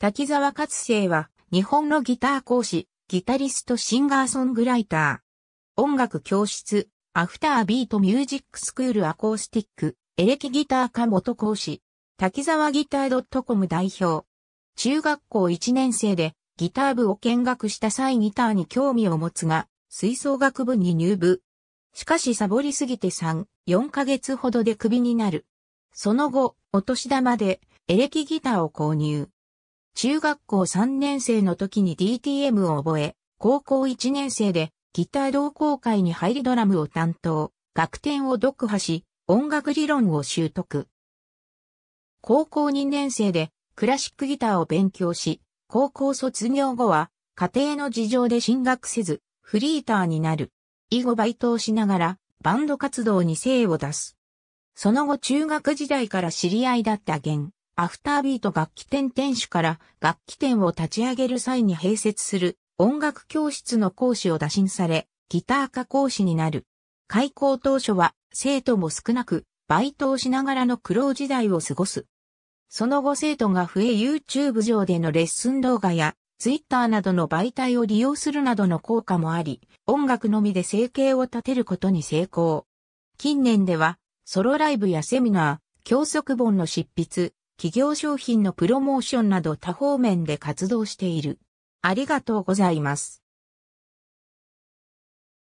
滝沢勝生は、日本のギター講師、ギタリストシンガーソングライター。音楽教室、アフタービートミュージックスクールアコースティック、エレキギター科元講師、滝沢ギター .com 代表。中学校1年生で、ギター部を見学した際ギターに興味を持つが、吹奏楽部に入部。しかしサボりすぎて3、4ヶ月ほどでクビになる。その後、お年玉でエレキギターを購入。中学校3年生の時に DTM を覚え、高校1年生でギター同好会に入りドラムを担当、楽天を読破し、音楽理論を習得。高校2年生でクラシックギターを勉強し、高校卒業後は家庭の事情で進学せず、フリーターになる。以後バイトをしながらバンド活動に精を出す。その後中学時代から知り合いだった弦、アフタービート楽器店店主から楽器店を立ち上げる際に併設する音楽教室の講師を打診され、ギター科講師になる。開校当初は生徒も少なく、バイトをしながらの苦労時代を過ごす。その後生徒が増え YouTube 上でのレッスン動画や Twitter などの媒体を利用するなどの効果もあり、音楽のみで生計を立てることに成功。近年では、ソロライブやセミナー、教則本の執筆、企業商品のプロモーションなど多方面で活動している。ありがとうございます。